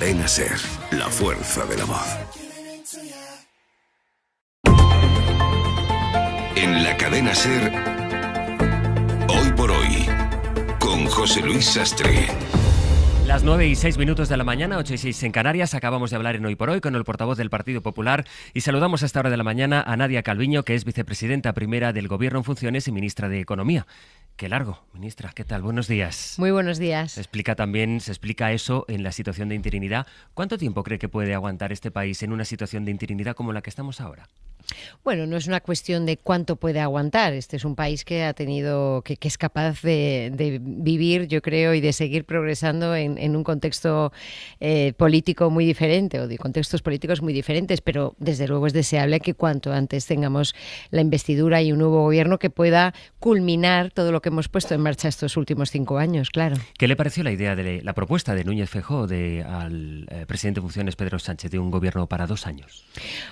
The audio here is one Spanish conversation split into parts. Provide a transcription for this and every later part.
Ven a ser la fuerza de la voz. En la cadena Ser, hoy por hoy, con José Luis Sastre. Las 9 y 6 minutos de la mañana, 8 y 6 en Canarias, acabamos de hablar en Hoy por Hoy con el portavoz del Partido Popular y saludamos a esta hora de la mañana a Nadia Calviño, que es vicepresidenta primera del Gobierno en funciones y ministra de Economía. Qué largo, ministra. ¿Qué tal? Buenos días. Muy buenos días. Se explica también, se explica eso en la situación de interinidad. ¿Cuánto tiempo cree que puede aguantar este país en una situación de interinidad como la que estamos ahora? Bueno, no es una cuestión de cuánto puede aguantar. Este es un país que ha tenido, que, es capaz de, vivir, yo creo, y de seguir progresando en, un contexto eh, político muy diferente o de contextos políticos muy diferentes. Pero desde luego es deseable que cuanto antes tengamos la investidura y un nuevo gobierno que pueda culminar todo lo que hemos puesto en marcha estos últimos cinco años, claro. ¿Qué le pareció la idea de la propuesta de Núñez Fejó de al eh, presidente de funciones Pedro Sánchez de un gobierno para dos años?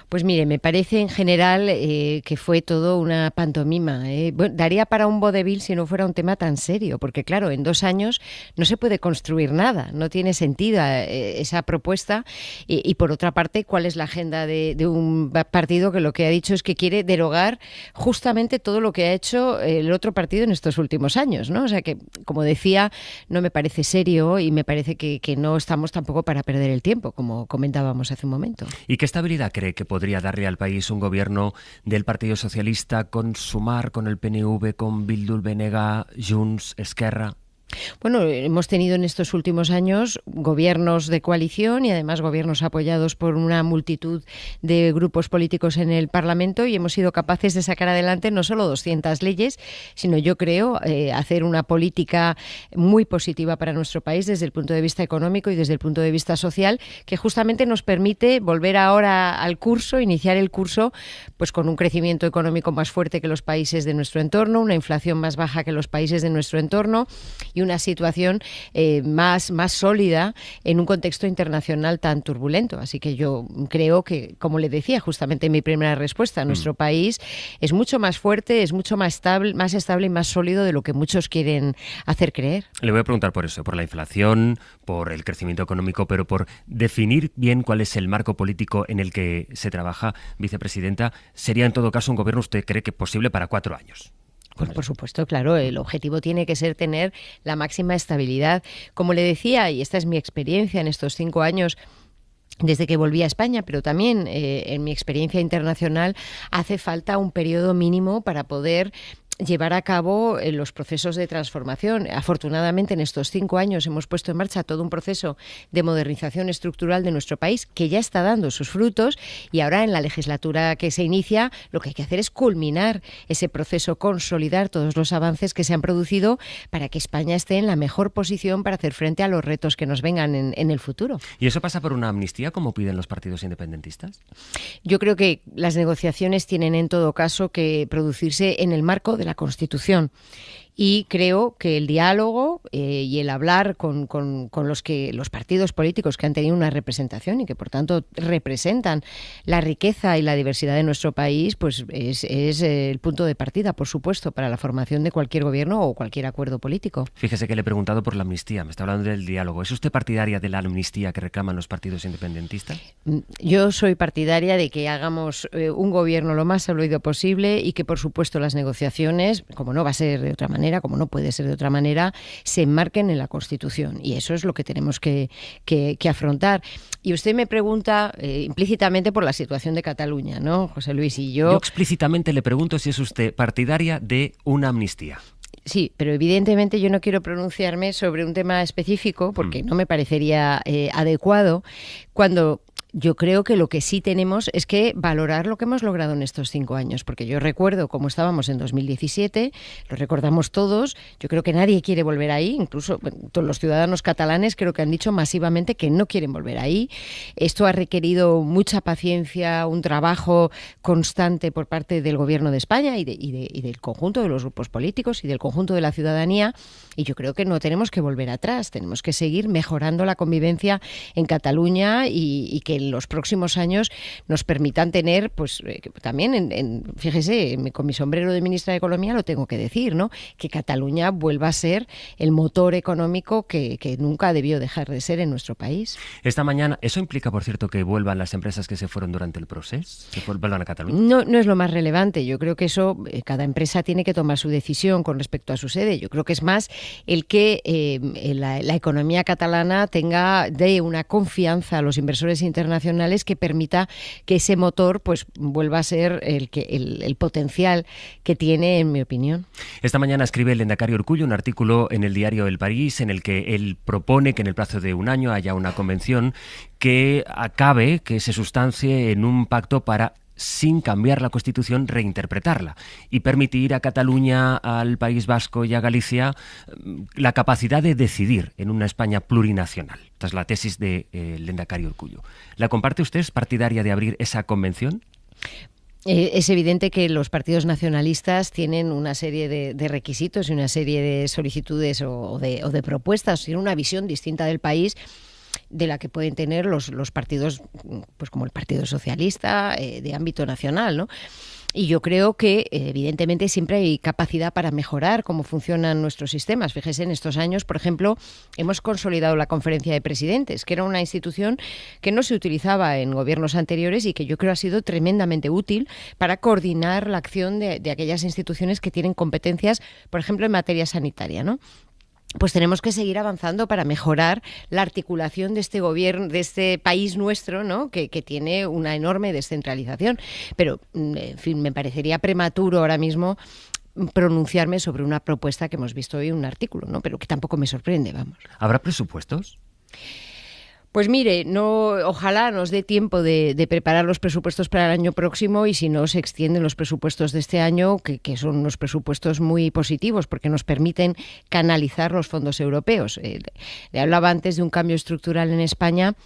Pues mire, me parece general eh, que fue todo una pantomima. ¿eh? daría para un vodevil si no fuera un tema tan serio, porque claro, en dos años no se puede construir nada, no tiene sentido eh, esa propuesta. Y, por otra parte, ¿cuál es la agenda de, un partido que lo que ha dicho es que quiere derogar justamente todo lo que ha hecho el otro partido en estos últimos años? ¿no? O sea que, como decía, no me parece serio y me parece que, que no estamos tampoco para perder el tiempo, como comentábamos hace un momento. ¿Y qué estabilidad cree que podría darle al país un gobierno? gobierno del Partido Socialista con Sumar, con el PNV, con Bildu, Benega, Junts, Esquerra? Bueno, hemos tenido en estos últimos años gobiernos de coalición y además gobiernos apoyados por una multitud de grupos políticos en el Parlamento y hemos sido capaces de sacar adelante no solo 200 leyes, sino yo creo eh, hacer una política muy positiva para nuestro país desde el punto de vista económico y desde el punto de vista social, que justamente nos permite volver ahora al curso, iniciar el curso pues con un crecimiento económico más fuerte que los países de nuestro entorno, una inflación más baja que los países de nuestro entorno y una situación eh, más, más sólida en un contexto internacional tan turbulento. Así que yo creo que, como le decía justamente en mi primera respuesta, mm. nuestro país es mucho más fuerte, es mucho más estable, más estable y más sólido de lo que muchos quieren hacer creer. Le voy a preguntar por eso, por la inflación, por el crecimiento económico, pero por definir bien cuál es el marco político en el que se trabaja, vicepresidenta. ¿Sería en todo caso un gobierno, usted cree que posible para cuatro años? por supuesto, claro, el objetivo tiene que ser tener la máxima estabilidad. Como le decía, y esta es mi experiencia en estos cinco años, desde que volví a España, pero también eh, en mi experiencia internacional, hace falta un periodo mínimo para poder llevar a cabo eh, los procesos de transformación. Afortunadamente, en estos cinco años hemos puesto en marcha todo un proceso de modernización estructural de nuestro país que ya está dando sus frutos y ahora en la legislatura que se inicia lo que hay que hacer es culminar ese proceso, consolidar todos los avances que se han producido para que España esté en la mejor posición para hacer frente a los retos que nos vengan en, en el futuro. ¿Y eso pasa por una amnistía como piden los partidos independentistas? Yo creo que las negociaciones tienen en todo caso que producirse en el marco de la Constitución y creo que el diálogo eh, y el hablar con, los que los partidos políticos que han tenido una representación y que por tanto representan la riqueza y la diversidad de nuestro país, pues es, eh, el punto de partida, por supuesto, para la formación de cualquier gobierno o cualquier acuerdo político. Fíjese que le he preguntado por la amnistía, me está hablando del diálogo. ¿Es usted partidaria de la amnistía que reclaman los partidos independentistas? Mm, yo soy partidaria de que hagamos eh, un gobierno lo más fluido posible y que, por supuesto, las negociaciones, como no va a ser de otra manera, como no puede ser de otra manera, se enmarquen en la Constitución. Y eso es lo que tenemos que, afrontar. Y usted me pregunta eh, implícitamente por la situación de Cataluña, ¿no, José Luis? Y yo... explícitamente le pregunto si es usted partidaria de una amnistía. Sí, pero evidentemente yo no quiero pronunciarme sobre un tema específico porque mm. no me parecería eh, adecuado cuando yo creo que lo que sí tenemos es que valorar lo que hemos logrado en estos cinco años, porque yo recuerdo cómo estábamos en 2017, lo recordamos todos, yo creo que nadie quiere volver ahí, incluso todos los ciudadanos catalanes creo que han dicho masivamente que no quieren volver ahí. Esto ha requerido mucha paciencia, un trabajo constante por parte del Gobierno de España y, del conjunto de los grupos políticos y del conjunto de la ciudadanía, y yo creo que no tenemos que volver atrás, tenemos que seguir mejorando la convivencia en Cataluña y, y que el los próximos años nos permitan tener, pues eh, también, en, fíjese, con mi sombrero de ministra de Economía lo tengo que decir, ¿no? Que Cataluña vuelva a ser el motor económico que, nunca debió dejar de ser en nuestro país. Esta mañana, ¿eso implica, por cierto, que vuelvan las empresas que se fueron durante el proceso? vuelvan a Cataluña? No, es lo más relevante. Yo creo que eso, eh, cada empresa tiene que tomar su decisión con respecto a su sede. Yo creo que es más el que eh, la, economía catalana tenga, de una confianza a los inversores internacionales nacionales que permita que ese motor pues vuelva a ser el, que, el, potencial que tiene, en mi opinión. Esta mañana escribe el Endacario Urcullo un artículo en el diario El París en el que él propone que en el plazo de un año haya una convención que acabe, que se sustancie en un pacto para sin cambiar la Constitución, reinterpretarla y permitir a Cataluña, al País Vasco y a Galicia mm, la capacidad de decidir en una España plurinacional. Esta es la tesis de eh, Lenda Lendacario ¿La comparte usted? partidaria de abrir esa convención? Eh, es evidente que los partidos nacionalistas tienen una serie de, requisitos y una serie de solicitudes o, de, o propuestas, y una visión distinta del país de la que pueden tener los, partidos, pues como el Partido Socialista eh, de ámbito nacional, ¿no? Y yo creo que, eh, evidentemente, siempre hay capacidad para mejorar cómo funcionan nuestros sistemas. Fíjese, en estos años, por ejemplo, hemos consolidado la Conferencia de Presidentes, que era una institución que no se utilizaba en gobiernos anteriores y que yo creo ha sido tremendamente útil para coordinar la acción de, de aquellas instituciones que tienen competencias, por ejemplo, en materia sanitaria. ¿no? pues tenemos que seguir avanzando para mejorar la articulación de este gobierno, de este país nuestro, ¿no? Que, tiene una enorme descentralización. Pero, mm, en fin, me parecería prematuro ahora mismo pronunciarme sobre una propuesta que hemos visto hoy en un artículo, ¿no? Pero que tampoco me sorprende, vamos. ¿Habrá presupuestos? Pues mire, no, ojalá nos dé tiempo de, preparar los presupuestos para el año próximo y si no se extienden los presupuestos de este año, que, son unos presupuestos muy positivos porque nos permiten canalizar los fondos europeos. Eh, le hablaba antes de un cambio estructural en España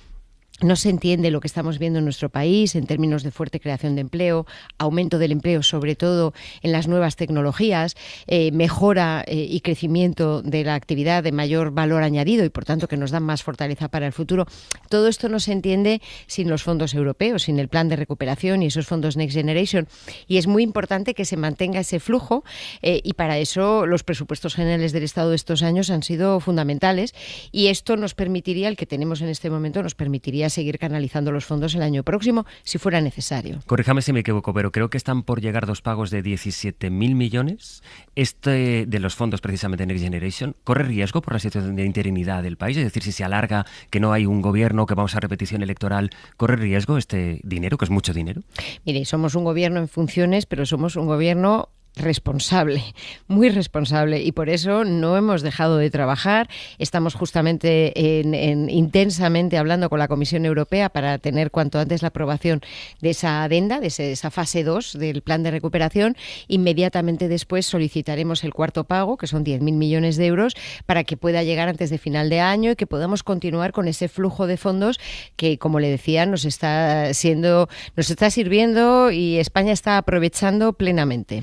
no se entiende lo que estamos viendo en nuestro país en términos de fuerte creación de empleo, aumento del empleo, sobre todo en las nuevas tecnologías, eh, mejora eh, y crecimiento de la actividad de mayor valor añadido y, por tanto, que nos dan más fortaleza para el futuro. Todo esto no se entiende sin los fondos europeos, sin el plan de recuperación y esos fondos Next Generation. Y es muy importante que se mantenga ese flujo eh, y para eso los presupuestos generales del Estado de estos años han sido fundamentales y esto nos permitiría, el que tenemos en este momento, nos permitiría seguir canalizando los fondos el año próximo si fuera necesario. Corríjame si me equivoco, pero creo que están por llegar dos pagos de 17.000 millones. Este de los fondos precisamente de Next Generation corre riesgo por la situación de interinidad del país, es decir, si se alarga, que no hay un gobierno, que vamos a repetición electoral, corre riesgo este dinero, que es mucho dinero. Mire, somos un gobierno en funciones, pero somos un gobierno responsable, muy responsable y por eso no hemos dejado de trabajar. Estamos justamente en, intensamente hablando con la Comisión Europea para tener cuanto antes la aprobación de esa adenda, de esa fase 2 del plan de recuperación. Inmediatamente después solicitaremos el cuarto pago, que son 10.000 millones de euros, para que pueda llegar antes de final de año y que podamos continuar con ese flujo de fondos que, como le decía, nos está siendo, nos está sirviendo y España está aprovechando plenamente.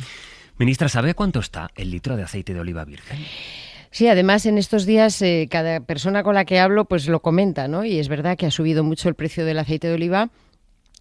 Ministra, ¿sabe cuánto está el litro de aceite de oliva virgen? Sí, además en estos días eh, cada persona con la que hablo pues lo comenta, ¿no? Y es verdad que ha subido mucho el precio del aceite de oliva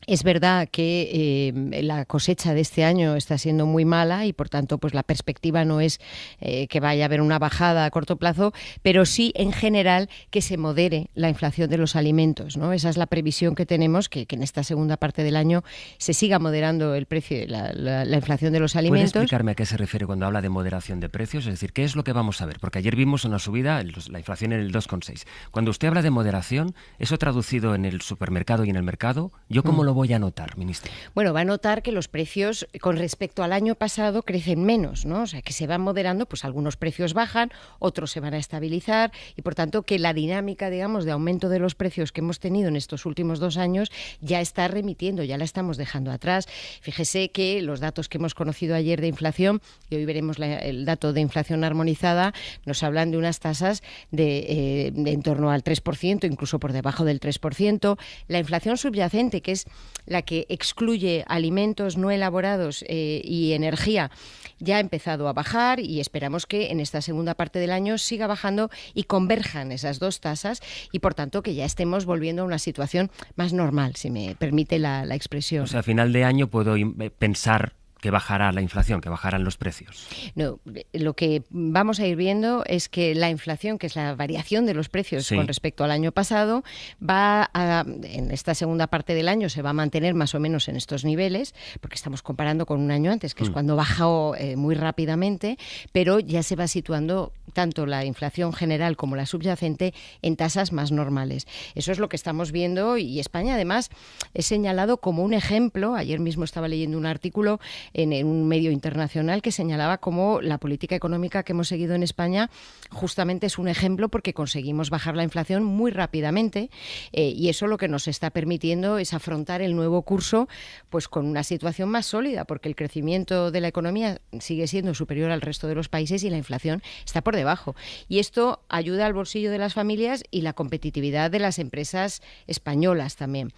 es verdad que eh, la cosecha de este año está siendo muy mala y por tanto pues la perspectiva no es eh, que vaya a haber una bajada a corto plazo, pero sí en general que se modere la inflación de los alimentos. ¿no? Esa es la previsión que tenemos, que, que en esta segunda parte del año se siga moderando el precio, la, la, inflación de los alimentos. ¿Puede explicarme a qué se refiere cuando habla de moderación de precios? Es decir, ¿qué es lo que vamos a ver? Porque ayer vimos una subida, la inflación en el 2,6. Cuando usted habla de moderación, eso traducido en el supermercado y en el mercado, ¿yo cómo mm. lo voy a notar, Ministro? Bueno, va a notar que los precios con respecto al año pasado crecen menos, ¿no? O sea, que se van moderando, pues algunos precios bajan, otros se van a estabilizar y por tanto que la dinámica, digamos, de aumento de los precios que hemos tenido en estos últimos dos años ya está remitiendo, ya la estamos dejando atrás. Fíjese que los datos que hemos conocido ayer de inflación y hoy veremos el dato de inflación armonizada nos hablan de unas tasas de eh, en torno al 3%, incluso por debajo del 3%. La inflación subyacente, que es la que excluye alimentos no elaborados eh, y energía, ya ha empezado a bajar y esperamos que en esta segunda parte del año siga bajando y converjan esas dos tasas y por tanto que ya estemos volviendo a una situación más normal, si me permite la, expresión. O final de año puedo eh, pensar que bajará la inflación, que bajarán los precios. No, lo que vamos a ir viendo es que la inflación, que es la variación de los precios con respecto al año pasado, va a, en esta segunda parte del año se va a mantener más o menos en estos niveles, porque estamos comparando con un año antes, que es mm. cuando bajó eh, muy rápidamente, pero ya se va situando tanto la inflación general como la subyacente en tasas más normales. Eso es lo que estamos viendo y España además es señalado como un ejemplo, ayer mismo estaba leyendo un artículo en, un medio internacional que señalaba cómo la política económica que hemos seguido en España justamente es un ejemplo porque conseguimos bajar la inflación muy rápidamente eh, y eso lo que nos está permitiendo es afrontar el nuevo curso pues con una situación más sólida porque el crecimiento de la economía sigue siendo superior al resto de los países y la inflación está por debajo y esto ayuda al bolsillo de las familias y la competitividad de las empresas españolas también.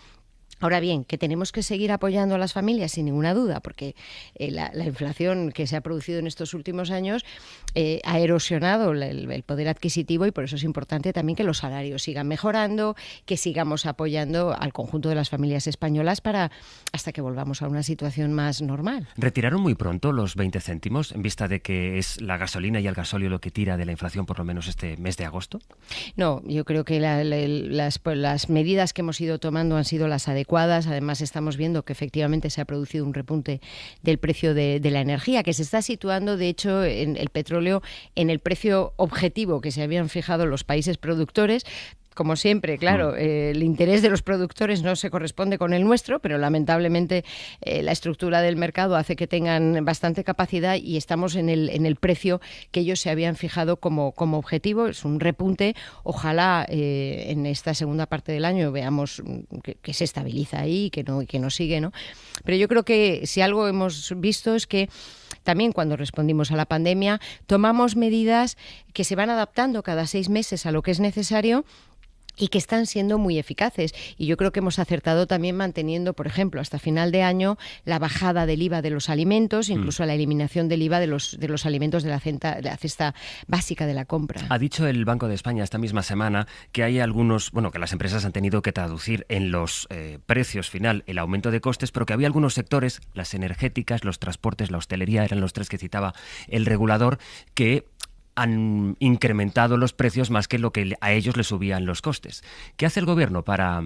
Ahora bien, que tenemos que seguir apoyando a las familias sin ninguna duda, porque eh, la, inflación que se ha producido en estos últimos años eh, ha erosionado el, poder adquisitivo y por eso es importante también que los salarios sigan mejorando, que sigamos apoyando al conjunto de las familias españolas para hasta que volvamos a una situación más normal. Retiraron muy pronto los 20 céntimos en vista de que es la gasolina y el gasóleo lo que tira de la inflación por lo menos este mes de agosto. No, yo creo que pues, las medidas que hemos ido tomando han sido las adecuadas Además, estamos viendo que efectivamente se ha producido un repunte del precio de, de la energía, que se está situando, de hecho, en el petróleo en el precio objetivo que se habían fijado los países productores, como siempre, claro, mm. eh, el interés de los productores no se corresponde con el nuestro, pero lamentablemente eh, la estructura del mercado hace que tengan bastante capacidad y estamos en el, precio que ellos se habían fijado como, objetivo. Es un repunte. Ojalá eh, en esta segunda parte del año veamos mm, que, se estabiliza ahí, que no, que no sigue, ¿no? Pero yo creo que si algo hemos visto es que también cuando respondimos a la pandemia tomamos medidas que se van adaptando cada seis meses a lo que es necesario y que están siendo muy eficaces. Y yo creo que hemos acertado también manteniendo, por ejemplo, hasta final de año, la bajada del IVA de los alimentos, mm. incluso la eliminación del IVA de los, de los alimentos de la, la, cesta básica de la compra. Ha dicho el Banco de España esta misma semana que hay algunos, bueno, que las empresas han tenido que traducir en los eh, precios final el aumento de costes, pero que había algunos sectores, las energéticas, los transportes, la hostelería, eran los tres que citaba el regulador, que han incrementado los precios más que lo que a ellos les subían los costes. ¿Qué hace el gobierno para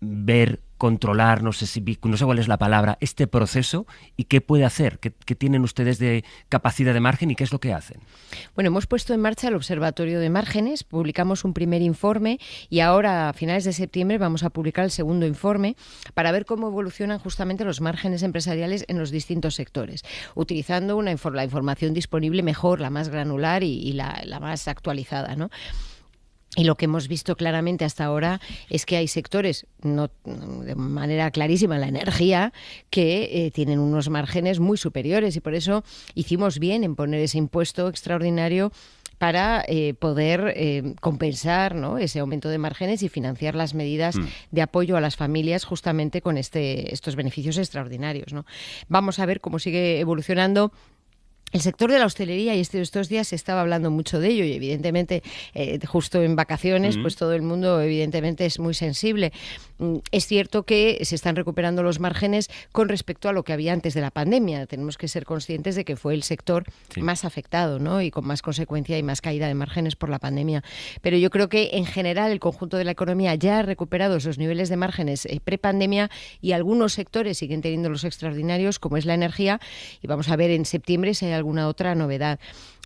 ver, controlar, no sé, si, cuál es la palabra, este proceso y qué puede hacer, qué, tienen ustedes de capacidad de margen y qué es lo que hacen. Bueno, hemos puesto en marcha el Observatorio de Márgenes, publicamos un primer informe y ahora a finales de septiembre vamos a publicar el segundo informe para ver cómo evolucionan justamente los márgenes empresariales en los distintos sectores, utilizando una, la información disponible mejor, la más granular y, la, más actualizada. Y lo que hemos visto claramente hasta ahora es que hay sectores, no, de manera clarísima, la energía, que eh, tienen unos márgenes muy superiores y por eso hicimos bien en poner ese impuesto extraordinario para eh, poder eh, compensar ese aumento de márgenes y financiar las medidas mm. de apoyo a las familias justamente con este, estos beneficios extraordinarios. ¿no? Vamos a ver cómo sigue evolucionando el sector de la hostelería, y este, estos días se estaba hablando mucho de ello, y evidentemente, eh, justo en vacaciones, pues todo el mundo, evidentemente, es muy sensible. Mm, es cierto que se están recuperando los márgenes con respecto a lo que había antes de la pandemia. Tenemos que ser conscientes de que fue el sector más afectado, ¿no? Y con más consecuencia y más caída de márgenes por la pandemia. Pero yo creo que, en general, el conjunto de la economía ya ha recuperado esos niveles de márgenes eh, prepandemia y algunos sectores siguen teniendo los extraordinarios, como es la energía, y vamos a ver en septiembre si hay alguna otra novedad.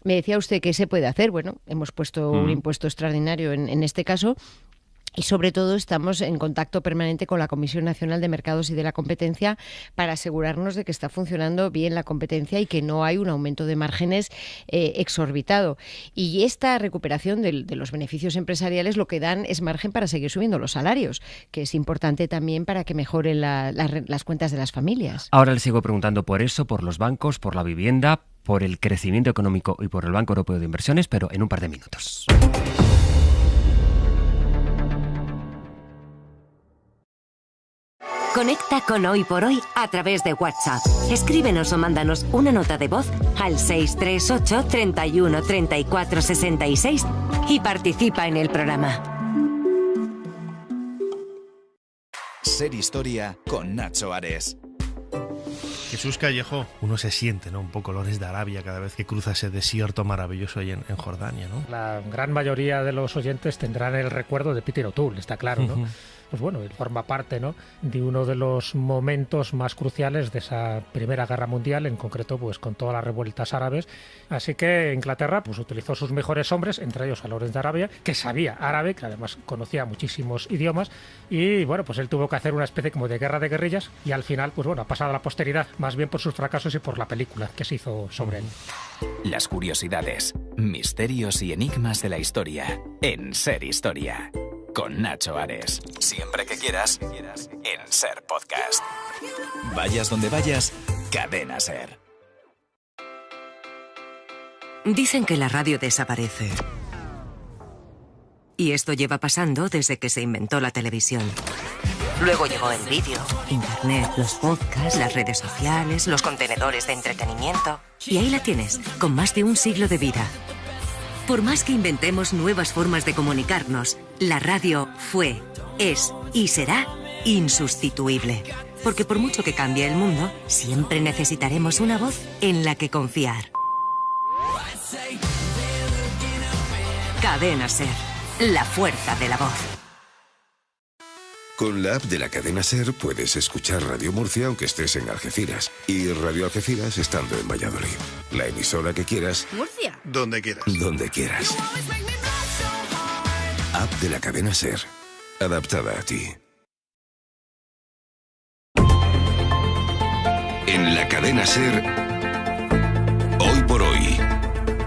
Me decía usted que se puede hacer. Bueno, hemos puesto un mm. impuesto extraordinario en este caso, y sobre todo estamos en contacto permanente con la Comisión Nacional de Mercados y de la Competencia para asegurarnos de que está funcionando bien la competencia y que no hay un aumento de márgenes eh, exorbitado. Y esta recuperación de, los beneficios empresariales lo que dan es margen para seguir subiendo los salarios, que es importante también para que mejoren las cuentas de las familias. Ahora le sigo preguntando por eso, por los bancos, por la vivienda, por el crecimiento económico y por el Banco Europeo de Inversiones, pero en un par de minutos. Conecta con Hoy por Hoy a través de WhatsApp. Escríbenos o mándanos una nota de voz al 638 31 34 66 y participa en el programa. Ser historia con Nacho Ares. Jesús Callejo, uno se siente ¿no? un poco olores de Arabia cada vez que cruza ese desierto maravilloso ahí en, Jordania. ¿no? La gran mayoría de los oyentes tendrán el recuerdo de Peter O'Toole, está claro, ¿no? pues bueno, él forma parte de uno de los momentos más cruciales de esa Primera Guerra Mundial, en concreto pues con todas las revueltas árabes. Así que Inglaterra pues utilizó sus mejores hombres, entre ellos a Lorenz de Arabia, que sabía árabe, que además conocía muchísimos idiomas, y bueno, pues él tuvo que hacer una especie como de guerra de guerrillas y al final pues bueno, ha pasado a la posteridad, más bien por sus fracasos y por la película que se hizo sobre él. Las curiosidades, misterios y enigmas de la historia en Ser Historia con Nacho Ares. Siempre que quieras, en Ser Podcast. Vayas donde vayas, cadena Ser. Dicen que la radio desaparece. Y esto lleva pasando desde que se inventó la televisión. Luego llegó el vídeo, internet, los podcasts, las redes sociales, los contenedores de entretenimiento. Y ahí la tienes, con más de un siglo de vida por más que inventemos nuevas formas de comunicarnos, la radio fue, es y será insustituible. Porque por mucho que cambie el mundo, siempre necesitaremos una voz en la que confiar. Cadena Ser, la fuerza de la voz. Con la app de la cadena SER puedes escuchar Radio Murcia aunque estés en Algeciras y Radio Algeciras estando en Valladolid. La emisora que quieras. Murcia. Donde quieras. Donde quieras. app de la cadena SER. Adaptada a ti. En la cadena SER. Hoy por hoy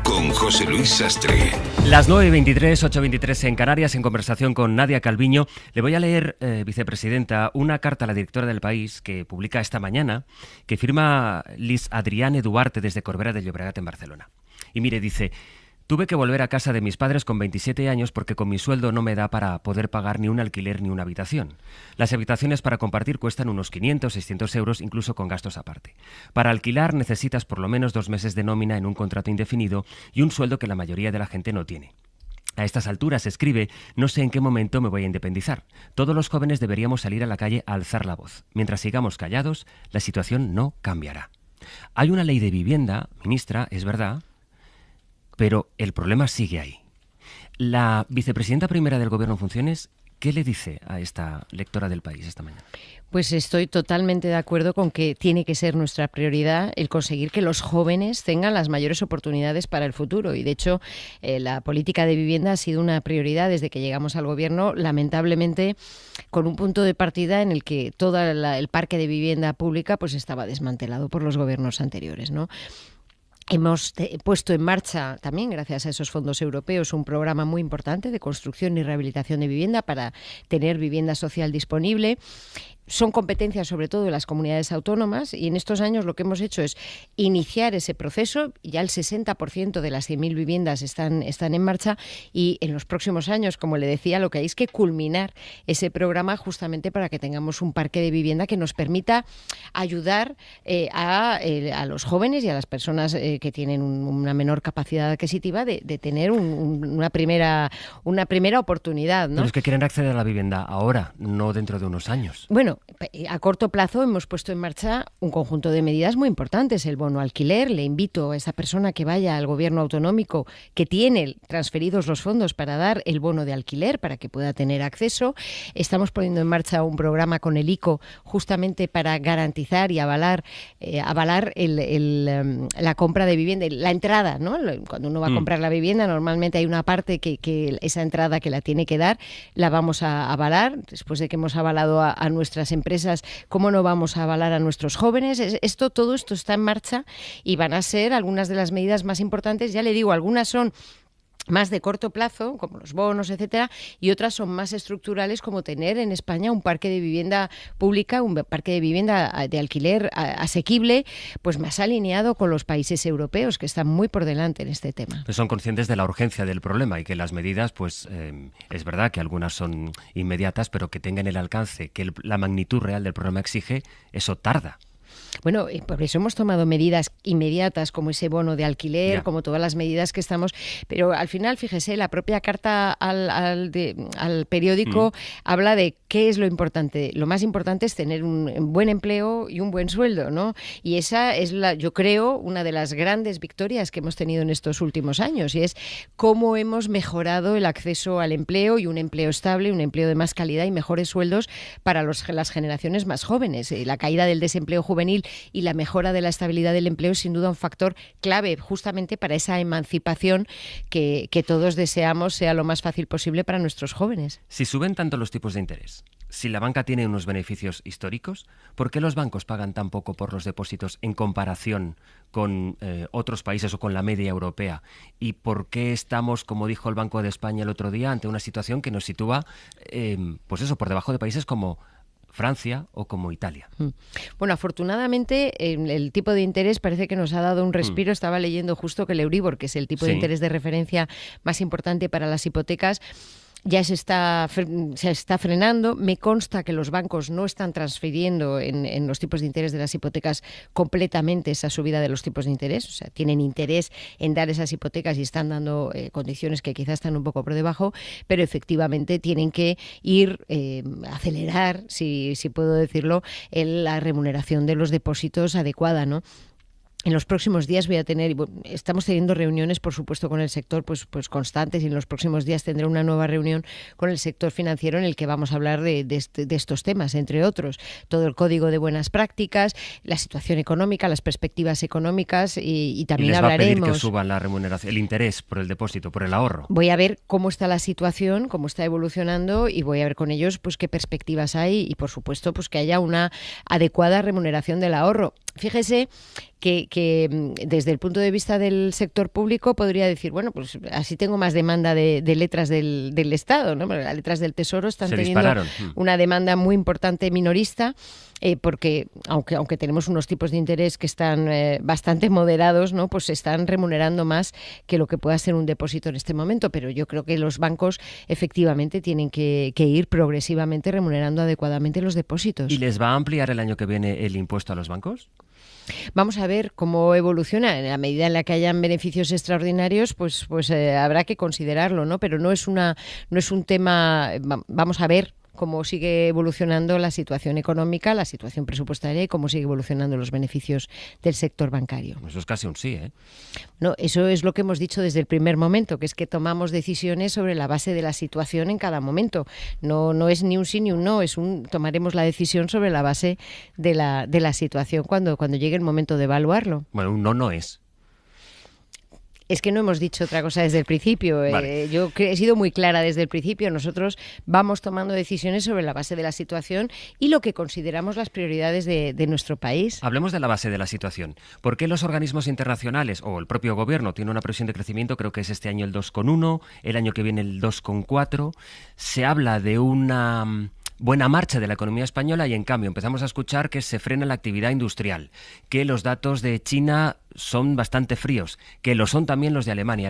con José Luis Sastre. Las 9.23, 8.23 en Canarias, en conversación con Nadia Calviño. Le voy a leer, eh, vicepresidenta, una carta a la directora del país que publica esta mañana, que firma Liz Adrián Duarte desde Corbera de Llobregat en Barcelona. Y mire, dice... Tuve que volver a casa de mis padres con 27 años porque con mi sueldo no me da para poder pagar ni un alquiler ni una habitación. Las habitaciones para compartir cuestan unos 500, 600 euros incluso con gastos aparte. Para alquilar necesitas por lo menos dos meses de nómina en un contrato indefinido y un sueldo que la mayoría de la gente no tiene. A estas alturas, escribe, no sé en qué momento me voy a independizar. Todos los jóvenes deberíamos salir a la calle a alzar la voz. Mientras sigamos callados, la situación no cambiará. Hay una ley de vivienda, ministra, es verdad, pero el problema sigue ahí. La vicepresidenta primera del Gobierno funciones, ¿qué le dice a esta lectora del país esta mañana? Pues estoy totalmente de acuerdo con que tiene que ser nuestra prioridad el conseguir que los jóvenes tengan las mayores oportunidades para el futuro. Y de hecho, eh, la política de vivienda ha sido una prioridad desde que llegamos al gobierno, lamentablemente con un punto de partida en el que todo el parque de vivienda pública pues estaba desmantelado por los gobiernos anteriores. ¿no? Hemos eh, puesto en marcha también, gracias a esos fondos europeos, un programa muy importante de construcción y rehabilitación de vivienda para tener vivienda social disponible son competencias sobre todo de las comunidades autónomas y en estos años lo que hemos hecho es iniciar ese proceso. Ya el 60% de las 100.000 viviendas están, están en marcha y en los próximos años, como le decía, lo que hay es que culminar ese programa justamente para que tengamos un parque de vivienda que nos permita ayudar eh, eh, a, los jóvenes y a las personas eh, que tienen una menor capacidad adquisitiva de, tener una, primera, una primera oportunidad. Los que quieren acceder a la vivienda ahora, no dentro de unos años. Bueno, eh, a corto plazo hemos puesto en marcha un conjunto de medidas muy importantes. El bono alquiler, le invito a esa persona que vaya al gobierno autonómico que tiene transferidos los fondos para dar el bono de alquiler para que pueda tener acceso. Estamos poniendo en marcha un programa con el ICO justamente para garantizar y avalar, eh, avalar em, la compra de vivienda, la entrada, Cuando uno va a mm. comprar la vivienda, normalmente hay una parte que, esa entrada que la tiene que dar, la vamos a avalar después de que hemos avalado a nuestras empresas, ¿cómo no vamos a avalar a nuestros jóvenes? Esto, todo esto está en marcha y van a ser algunas de las medidas más importantes. Ya le digo, algunas son más de corto plazo, como los bonos, etcétera, y otras son más estructurales, como tener en España un parque de vivienda pública, un parque de vivienda ah, de alquiler ah, asequible, pues más alineado con los países europeos que están muy por delante en este tema. Pues son conscientes de la urgencia del problema y que las medidas, pues eh, es verdad que algunas son inmediatas, pero que tengan el alcance que la magnitud real del problema exige, eso tarda. Bueno, por eso hemos tomado medidas inmediatas como ese bono de alquiler, como todas las medidas que estamos, pero al final, fíjese, la propia carta al, al, periódico mm. habla de qué es lo importante. Lo más importante es tener un buen empleo y un buen sueldo, ¿no? Y esa es la, yo creo, una de las grandes victorias que hemos tenido en estos últimos años y es cómo hemos mejorado el acceso al empleo y un empleo estable, un empleo de más calidad y mejores sueldos para los, las generaciones más jóvenes. Eh, la caída del desempleo juvenil y la mejora de la estabilidad del empleo es sin duda un factor clave justamente para esa emancipación que, todos deseamos sea lo más fácil posible para nuestros jóvenes. Si suben tanto los tipos de interés, si la banca tiene unos beneficios históricos, ¿por qué los bancos pagan tan poco por los depósitos en comparación con eh, otros países o con la media europea? ¿Y por qué estamos, como dijo el Banco de España el otro día, ante una situación que nos sitúa, eh, pues eso, por debajo de países como Francia o como Italia. Mm. Bueno, afortunadamente em, el tipo de interés parece que nos ha dado un mm. respiro. Estaba leyendo justo que el Euribor, que es el tipo de interés de referencia más importante para las hipotecas, ya se está, se está frenando. Me consta que los bancos no están transfiriendo en, los tipos de interés de las hipotecas completamente esa subida de los tipos de interés. O sea, tienen interés en dar esas hipotecas y están dando eh, condiciones que quizás están un poco por debajo, pero efectivamente tienen que ir, eh, acelerar, si, si puedo decirlo, la remuneración de los depósitos adecuada, ¿no? en los próximos días voy a tener, estamos teniendo reuniones, por supuesto, con el sector, pues, pues constantes, y en los próximos días tendré una nueva reunión con el sector financiero en el que vamos a hablar de, este, estos temas, entre otros, todo el código de buenas prácticas, la situación económica, las perspectivas económicas, y, también y les Va a pedir que suban la remuneración, el interés por el depósito, por el ahorro. Voy a ver cómo está la situación, cómo está evolucionando, y voy a ver con ellos, pues qué perspectivas hay, y por supuesto, pues que haya una adecuada remuneración del ahorro. Fíjese que, que mm, desde el punto de vista del sector público podría decir, bueno, pues así tengo más demanda de, letras del, del, Estado, ¿no? las letras del Tesoro están teniendo mm. una demanda muy importante minorista eh, porque aunque, aunque tenemos unos tipos de interés que están eh, bastante moderados, ¿no? pues se están remunerando más que lo que pueda ser un depósito en este momento. Pero yo creo que los bancos efectivamente tienen que, ir progresivamente remunerando adecuadamente los depósitos. ¿Y les va a ampliar el año que viene el impuesto a los bancos? Vamos a ver cómo evoluciona. En la medida en la que hayan beneficios extraordinarios, pues, pues eh, habrá que considerarlo, ¿no? Pero no es una, no es un tema. Vamos a ver cómo sigue evolucionando la situación económica, la situación presupuestaria y cómo sigue evolucionando los beneficios del sector bancario. Eso es casi un sí, ¿eh? No, eso es lo que hemos dicho desde el primer momento, que es que tomamos decisiones sobre la base de la situación en cada momento. No, no es ni un sí ni un no, es un tomaremos la decisión sobre la base de la, situación cuando, cuando llegue el momento de evaluarlo. Bueno, un no no es. Es que no hemos dicho otra cosa desde el principio. Eh, yo he sido muy clara desde el principio. Nosotros vamos tomando decisiones sobre la base de la situación y lo que consideramos las prioridades de, de, nuestro país. Hablemos de la base de la situación. ¿Por qué los organismos internacionales o el propio gobierno tiene una presión de crecimiento? Creo que es este año el 2,1, el año que viene el 2,4. Se habla de una mm, buena marcha de la economía española y en cambio empezamos a escuchar que se frena la actividad industrial, que los datos de China son bastante fríos, que lo son también los de Alemania,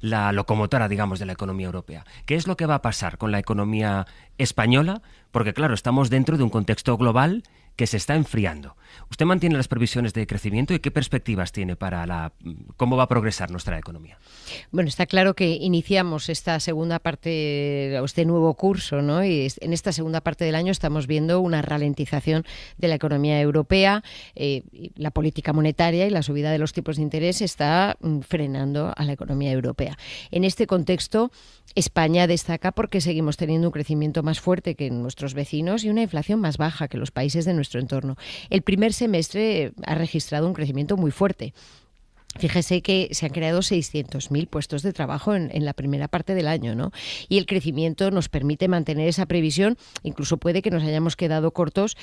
la, locomotora, digamos, de la economía europea. ¿Qué es lo que va a pasar con la economía española? Porque claro, estamos dentro de un contexto global que se está enfriando. ¿Usted mantiene las previsiones de crecimiento y qué perspectivas tiene para cómo va a progresar nuestra economía? Bueno, está claro que iniciamos esta segunda parte, este nuevo curso, ¿no? Y en esta segunda parte del año estamos viendo una ralentización de la economía europea. Eh, la política monetaria y la subida de los tipos de interés está mm, frenando a la economía europea. En este contexto, España destaca porque seguimos teniendo un crecimiento más fuerte que nuestros vecinos y una inflación más baja que los países de nuestra el primer semestre ha registrado un crecimiento muy fuerte. Fíjese que se han creado 600.000 puestos de trabajo en, la primera parte del año, ¿no? Y el crecimiento nos permite mantener esa previsión, incluso puede que nos hayamos quedado cortos.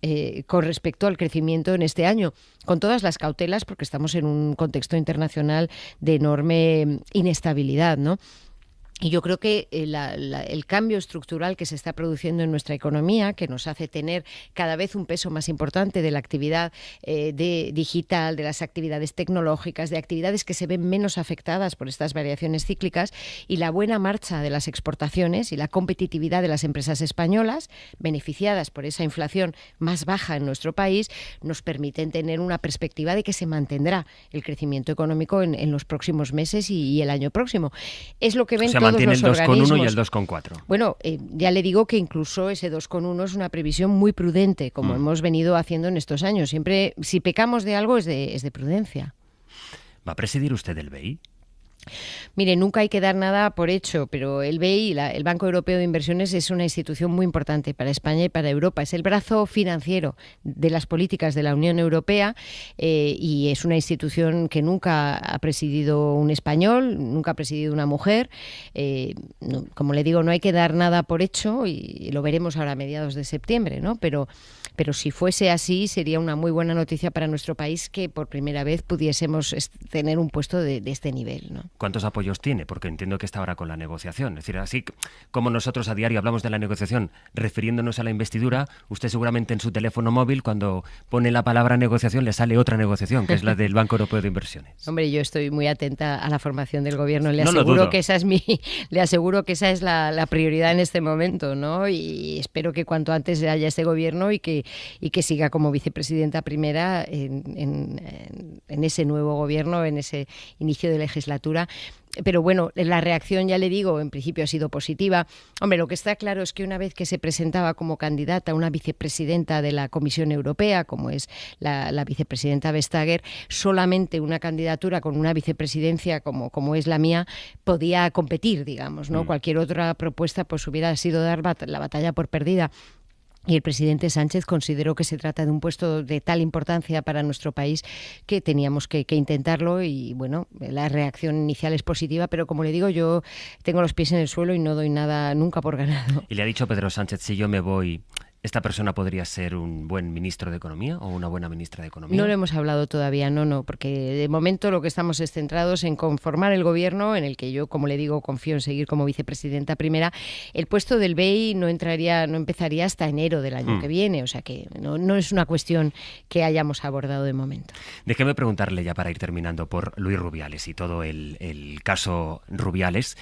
Eh, con respecto al crecimiento en este año, con todas las cautelas, porque estamos en un contexto internacional de enorme mm, inestabilidad, ¿no? Y yo creo que eh, el cambio estructural que se está produciendo en nuestra economía, que nos hace tener cada vez un peso más importante de la actividad eh, de digital, de las actividades tecnológicas, de actividades que se ven menos afectadas por estas variaciones cíclicas, y la buena marcha de las exportaciones y la competitividad de las empresas españolas, beneficiadas por esa inflación más baja en nuestro país, nos permiten tener una perspectiva de que se mantendrá el crecimiento económico en, los próximos meses y, el año próximo. Es lo que ven mantiene el 2,1 y el 2,4. Bueno, eh, ya le digo que incluso ese 2,1 es una previsión muy prudente, como mm. hemos venido haciendo en estos años. Siempre, si pecamos de algo, es de, es de prudencia. ¿Va a presidir usted el BEI? Mire, nunca hay que dar nada por hecho, pero el BEI, el Banco Europeo de Inversiones, es una institución muy importante para España y para Europa. Es el brazo financiero de las políticas de la Unión Europea eh, y es una institución que nunca ha presidido un español, nunca ha presidido una mujer. Eh, como le digo, no hay que dar nada por hecho y, lo veremos ahora a mediados de septiembre, ¿no? Pero, pero si fuese así, sería una muy buena noticia para nuestro país que por primera vez pudiésemos tener un puesto de, de este nivel, ¿no? ¿Cuántos apoyos tiene? Porque entiendo que está ahora con la negociación. Es decir, así como nosotros a diario hablamos de la negociación refiriéndonos a la investidura, usted seguramente en su teléfono móvil cuando pone la palabra negociación le sale otra negociación, que es la del Banco Europeo de Inversiones. Hombre, yo estoy muy atenta a la formación del gobierno. Le aseguro que esa es mi, le aseguro que esa es la, prioridad en este momento, ¿no? Y espero que cuanto antes haya este gobierno y que y que siga como vicepresidenta primera en ese nuevo gobierno, en ese inicio de legislatura pero bueno, la reacción, ya le digo, en principio ha sido positiva. Hombre, lo que está claro es que una vez que se presentaba como candidata una vicepresidenta de la Comisión Europea, como es la, vicepresidenta Vestager, solamente una candidatura con una vicepresidencia como, como es la mía podía competir, digamos, ¿no? Mm. Cualquier otra propuesta pues hubiera sido dar la batalla por perdida. Y el presidente Sánchez consideró que se trata de un puesto de tal importancia para nuestro país que teníamos que, intentarlo y bueno, la reacción inicial es positiva, pero como le digo, yo tengo los pies en el suelo y no doy nada nunca por ganado. Y le ha dicho Pedro Sánchez, si yo me voy, ¿Esta persona podría ser un buen ministro de Economía o una buena ministra de Economía? No lo hemos hablado todavía, no, no, porque de momento lo que estamos es centrados en conformar el gobierno, en el que yo, como le digo, confío en seguir como vicepresidenta primera. El puesto del BEI no entraría, no empezaría hasta enero del año mm. que viene, o sea que no, es una cuestión que hayamos abordado de momento. Déjeme preguntarle ya para ir terminando por Luis Rubiales y todo el, el caso Rubiales.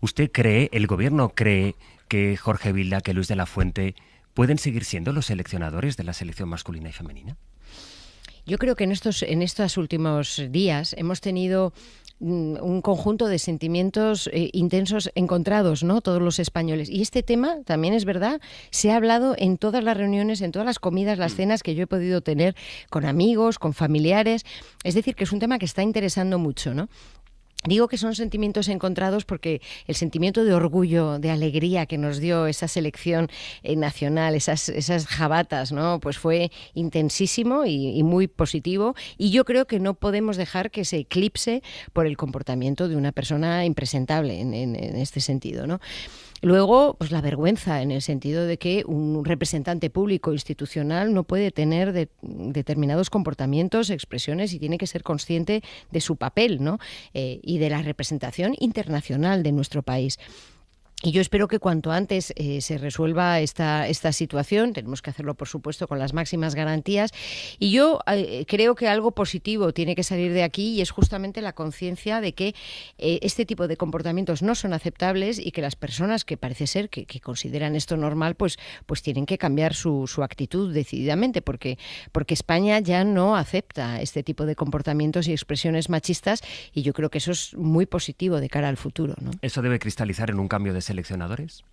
¿Usted cree, el gobierno cree que Jorge Vilda, que Luis de la Fuente pueden seguir siendo los seleccionadores de la selección masculina y femenina? Yo creo que en estos, en estos últimos días hemos tenido mm, un conjunto de sentimientos eh, intensos encontrados, ¿no? Todos los españoles. Y este tema, también es verdad, se ha hablado en todas las reuniones, en todas las comidas, las mm. cenas que yo he podido tener con amigos, con familiares. Es decir, que es un tema que está interesando mucho, ¿no? Digo que son sentimientos encontrados porque el sentimiento de orgullo, de alegría que nos dio esa selección eh, nacional, esas, esas jabatas, ¿no? Pues fue intensísimo y, muy positivo. Y yo creo que no podemos dejar que se eclipse por el comportamiento de una persona impresentable en, este sentido, ¿no? Luego, pues la vergüenza, en el sentido de que un representante público institucional no puede tener determinados comportamientos, expresiones y tiene que ser consciente de su papel ¿no? Eh, y de la representación internacional de nuestro país. Y yo espero que cuanto antes eh, se resuelva esta, esta situación. Tenemos que hacerlo, por supuesto, con las máximas garantías. Y yo eh, creo que algo positivo tiene que salir de aquí y es justamente la conciencia de que eh, este tipo de comportamientos no son aceptables y que las personas que parece ser que, consideran esto normal, pues, pues tienen que cambiar su, actitud decididamente, porque, porque España ya no acepta este tipo de comportamientos y expresiones machistas. Y yo creo que eso es muy positivo de cara al futuro. ¿no? Eso debe cristalizar en un cambio de seleccionadores?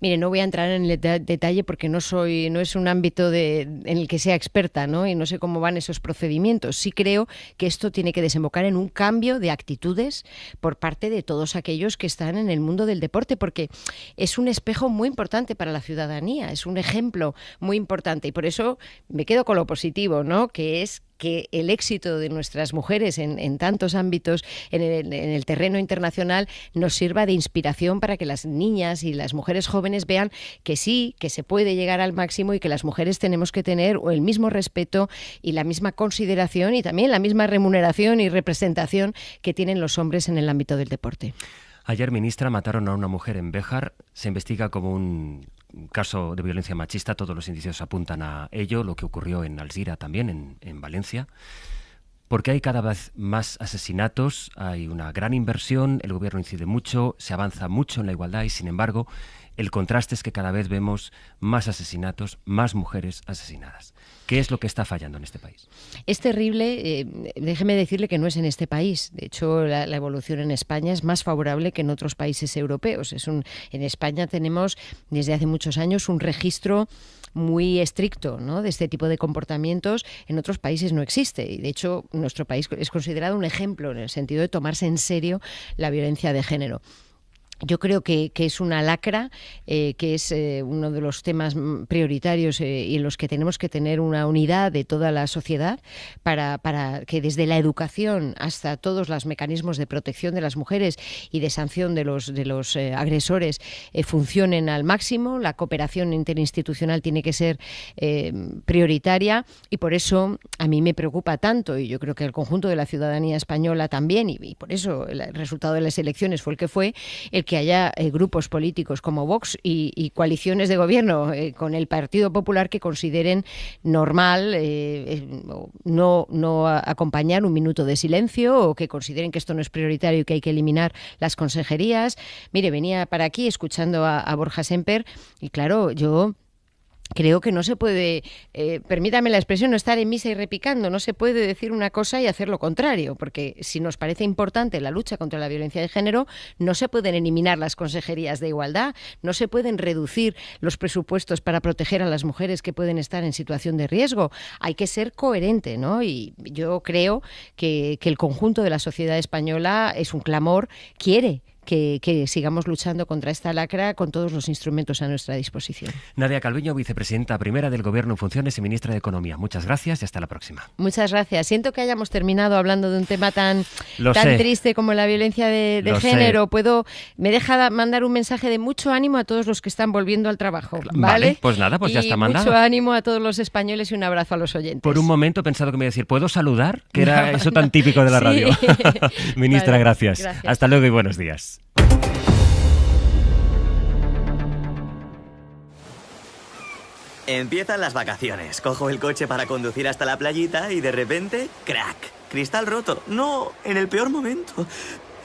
Mire, no voy a entrar en el detalle porque no soy, no es un ámbito en el que sea experta, ¿no? Y no sé cómo van esos procedimientos. Sí creo que esto tiene que desembocar en un cambio de actitudes por parte de todos aquellos que están en el mundo del deporte, porque es un espejo muy importante para la ciudadanía, es un ejemplo muy importante. Y por eso me quedo con lo positivo, ¿no? Que es que el éxito de nuestras mujeres en, tantos ámbitos en el, en el, terreno internacional nos sirva de inspiración para que las niñas y las mujeres jóvenes vean que sí, que se puede llegar al máximo y que las mujeres tenemos que tener el mismo respeto y la misma consideración y también la misma remuneración y representación que tienen los hombres en el ámbito del deporte. Ayer, ministra, mataron a una mujer en Béjar. Se investiga como un caso de violencia machista, todos los indicios apuntan a ello, lo que ocurrió en Alzira también, en, en Valencia porque hay cada vez más asesinatos, hay una gran inversión, el gobierno incide mucho, se avanza mucho en la igualdad y sin embargo el contraste es que cada vez vemos más asesinatos, más mujeres asesinadas. ¿Qué es lo que está fallando en este país? Es terrible, eh, déjeme decirle que no es en este país. De hecho, la, evolución en España es más favorable que en otros países europeos. Es un, en España tenemos desde hace muchos años un registro muy estricto de este tipo de comportamientos en otros países no existe. Y de hecho, nuestro país es considerado un ejemplo en el sentido de tomarse en serio la violencia de género. Yo creo que, es una lacra, eh, que es eh, uno de los temas prioritarios eh, y en los que tenemos que tener una unidad de toda la sociedad para, que desde la educación hasta todos los mecanismos de protección de las mujeres y de sanción de los, de los agresores funcionen al máximo. La cooperación interinstitucional tiene que ser prioritaria y por eso a mí me preocupa tanto y yo creo que el conjunto de la ciudadanía española también y, y por eso el resultado de las elecciones fue el que fue. El que haya eh, grupos políticos como Vox y, coaliciones de gobierno eh, con el Partido Popular que consideren normal eh, no, no acompañar un minuto de silencio o que consideren que esto no es prioritario y que hay que eliminar las consejerías. Mire, venía para aquí escuchando a Borja Semper y claro, yo Creo que no se puede, eh, permítame la expresión, no estar en misa y repicando, no se puede decir una cosa y hacer lo contrario, porque si nos parece importante la lucha contra la violencia de género, no se pueden eliminar las consejerías de igualdad, no se pueden reducir los presupuestos para proteger a las mujeres que pueden estar en situación de riesgo. Hay que ser coherente, ¿no? Y yo creo que el conjunto de la sociedad española es un clamor, quiere que, sigamos luchando contra esta lacra con todos los instrumentos a nuestra disposición. Nadia Calviño, vicepresidenta primera del Gobierno en funciones y ministra de Economía. Muchas gracias y hasta la próxima. Muchas gracias. Siento que hayamos terminado hablando de un tema tan, triste como la violencia de, género. Puedo, me deja mandar un mensaje de mucho ánimo a todos los que están volviendo al trabajo. Vale, pues nada, pues ya está mandado. Mucho ánimo a todos los españoles y un abrazo a los oyentes. Por un momento he pensado que me iba a decir, ¿puedo saludar? Que era eso tan típico de la radio. Ministra, gracias. Hasta luego y buenos días. Empiezan las vacaciones. Cojo el coche para conducir hasta la playita y de repente, crack. Cristal roto. No, en el peor momento.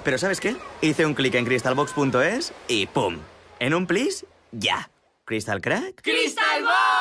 Pero ¿sabes qué? Hice un clic en crystalbox.es y ¡pum! En un plis, ya. ¿Crystal Crack? ¡Crystal Box!